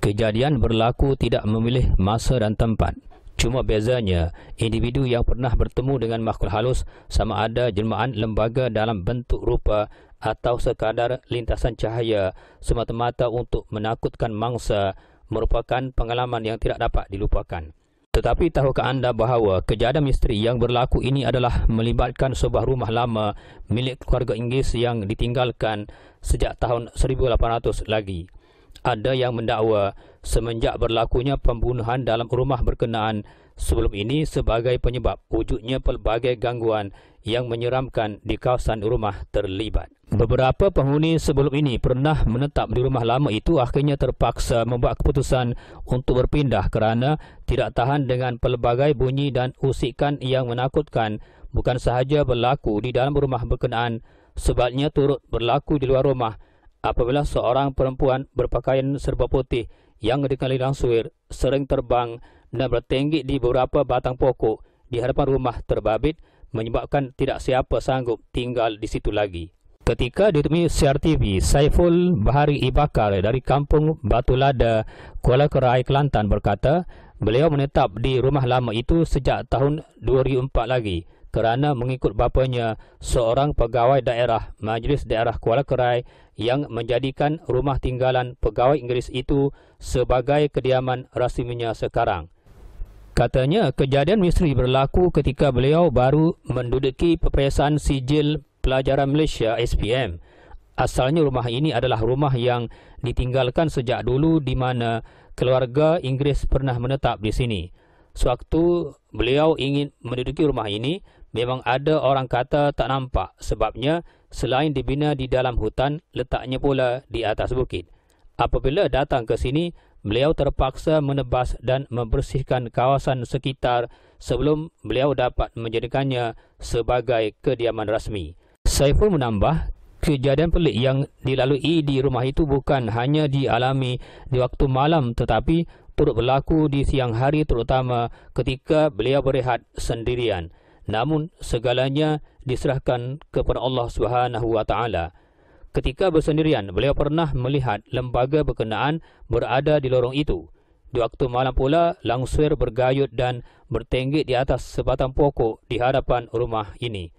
Kejadian berlaku tidak memilih masa dan tempat. Cuma bezanya, individu yang pernah bertemu dengan makhluk halus sama ada jelmaan lembaga dalam bentuk rupa atau sekadar lintasan cahaya semata-mata untuk menakutkan mangsa merupakan pengalaman yang tidak dapat dilupakan. Tetapi tahukah anda bahawa kejadian misteri yang berlaku ini adalah melibatkan sebuah rumah lama milik keluarga Inggeris yang ditinggalkan sejak tahun 1800 lagi. Ada yang mendakwa semenjak berlakunya pembunuhan dalam rumah berkenaan sebelum ini sebagai penyebab wujudnya pelbagai gangguan yang menyeramkan di kawasan rumah terlibat. Hmm. Beberapa penghuni sebelum ini pernah menetap di rumah lama itu akhirnya terpaksa membuat keputusan untuk berpindah kerana tidak tahan dengan pelbagai bunyi dan usikan yang menakutkan bukan sahaja berlaku di dalam rumah berkenaan sebabnya turut berlaku di luar rumah apabila seorang perempuan berpakaian serba putih yang dikenali langsuir sering terbang dan bertinggi di beberapa batang pokok di hadapan rumah terbabit menyebabkan tidak siapa sanggup tinggal di situ lagi. Ketika ditemui siar TV, Saiful Bahari Ibakar dari kampung Batu Lada, Kuala Kerai, Kelantan berkata, beliau menetap di rumah lama itu sejak tahun 2004 lagi kerana mengikut bapanya seorang pegawai daerah Majlis Daerah Kuala Kerai yang menjadikan rumah tinggalan pegawai Inggeris itu sebagai kediaman rasminya sekarang. Katanya kejadian misteri berlaku ketika beliau baru menduduki peperiksaan sijil pelajaran Malaysia SPM. Asalnya rumah ini adalah rumah yang ditinggalkan sejak dulu di mana keluarga Inggeris pernah menetap di sini. Sewaktu beliau ingin menduduki rumah ini, memang ada orang kata tak nampak sebabnya selain dibina di dalam hutan, letaknya pula di atas bukit. Apabila datang ke sini, beliau terpaksa menebas dan membersihkan kawasan sekitar sebelum beliau dapat menjadikannya sebagai kediaman rasmi. Saiful menambah, kejadian pelik yang dilalui di rumah itu bukan hanya dialami di waktu malam tetapi turut berlaku di siang hari terutama ketika beliau berehat sendirian namun segalanya diserahkan kepada Allah Subhanahu wa taala. Ketika bersendirian, beliau pernah melihat lembaga berkenaan berada di lorong itu. Di waktu malam pula, langsir bergayut dan bertenggik di atas sebatang pokok di hadapan rumah ini.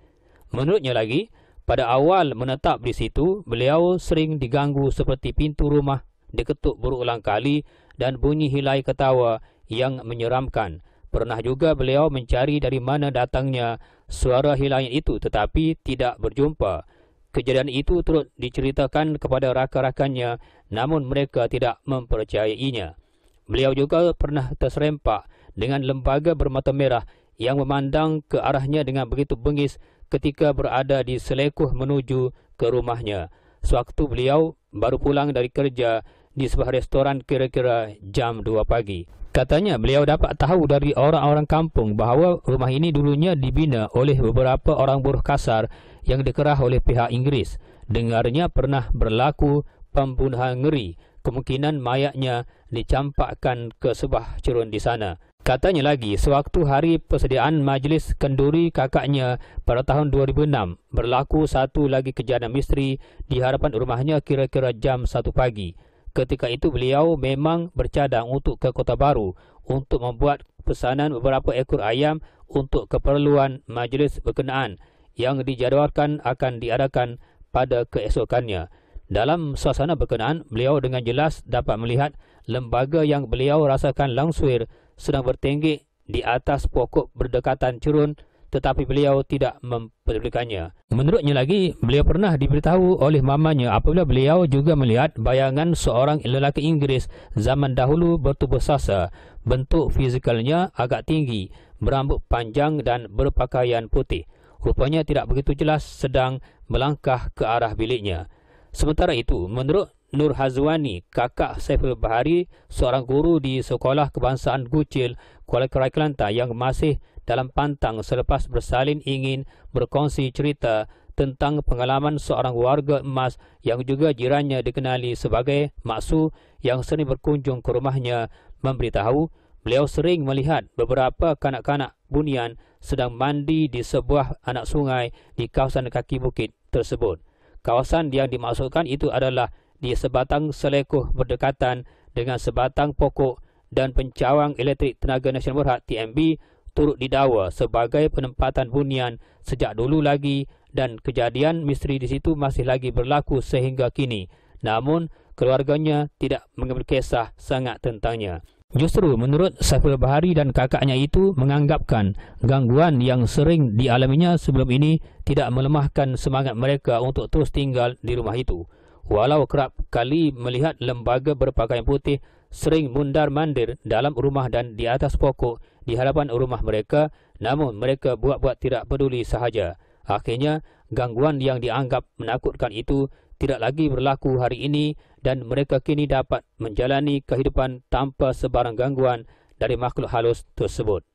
Menurutnya lagi, pada awal menetap di situ, beliau sering diganggu seperti pintu rumah diketuk berulang kali dan bunyi hilai ketawa yang menyeramkan. Pernah juga beliau mencari dari mana datangnya suara hilangnya itu tetapi tidak berjumpa. Kejadian itu turut diceritakan kepada rakan-rakannya namun mereka tidak mempercayainya. Beliau juga pernah terserempak dengan lembaga bermata merah yang memandang ke arahnya dengan begitu bengis ketika berada di selekuh menuju ke rumahnya. Sewaktu beliau baru pulang dari kerja, di sebuah restoran kira-kira jam 2 pagi. Katanya beliau dapat tahu dari orang-orang kampung bahawa rumah ini dulunya dibina oleh beberapa orang buruh kasar yang dikerah oleh pihak Inggeris. Dengarnya pernah berlaku pembunuhan ngeri, kemungkinan mayatnya dicampakkan ke sebuah curun di sana. Katanya lagi, sewaktu hari persediaan majlis kenduri kakaknya pada tahun 2006, berlaku satu lagi kejadian misteri di harapan rumahnya kira-kira jam 1 pagi. Ketika itu beliau memang bercadang untuk ke Kota Baru untuk membuat pesanan beberapa ekor ayam untuk keperluan majlis berkenaan yang dijadualkan akan diadakan pada keesokannya. Dalam suasana berkenaan, beliau dengan jelas dapat melihat lembaga yang beliau rasakan langsuir sedang bertinggi di atas pokok berdekatan curun tetapi beliau tidak mempedulikannya. Menurutnya lagi, beliau pernah diberitahu oleh mamanya apabila beliau juga melihat bayangan seorang lelaki Inggeris zaman dahulu bertubuh sasa, bentuk fizikalnya agak tinggi, berambut panjang dan berpakaian putih. Rupanya tidak begitu jelas sedang melangkah ke arah biliknya. Sementara itu, menurut Nur Hazwani, kakak Saiful Bahari, seorang guru di sekolah kebangsaan Gucil, Kuala Kerai Kelantan yang masih dalam pantang selepas bersalin ingin berkongsi cerita tentang pengalaman seorang warga emas yang juga jirannya dikenali sebagai Maksu yang sering berkunjung ke rumahnya memberitahu beliau sering melihat beberapa kanak-kanak bunian sedang mandi di sebuah anak sungai di kawasan kaki bukit tersebut. Kawasan yang dimaksudkan itu adalah di sebatang selekuh berdekatan dengan sebatang pokok dan pencawang elektrik tenaga nasional berhad TMB turut didakwa sebagai penempatan hunian sejak dulu lagi dan kejadian misteri di situ masih lagi berlaku sehingga kini. Namun, keluarganya tidak mengambil kisah sangat tentangnya. Justru menurut Saiful Bahari dan kakaknya itu menganggapkan gangguan yang sering dialaminya sebelum ini tidak melemahkan semangat mereka untuk terus tinggal di rumah itu. Walau kerap kali melihat lembaga berpakaian putih sering mundar-mandir dalam rumah dan di atas pokok di halaman rumah mereka namun mereka buat-buat tidak peduli sahaja. Akhirnya, gangguan yang dianggap menakutkan itu tidak lagi berlaku hari ini dan mereka kini dapat menjalani kehidupan tanpa sebarang gangguan dari makhluk halus tersebut.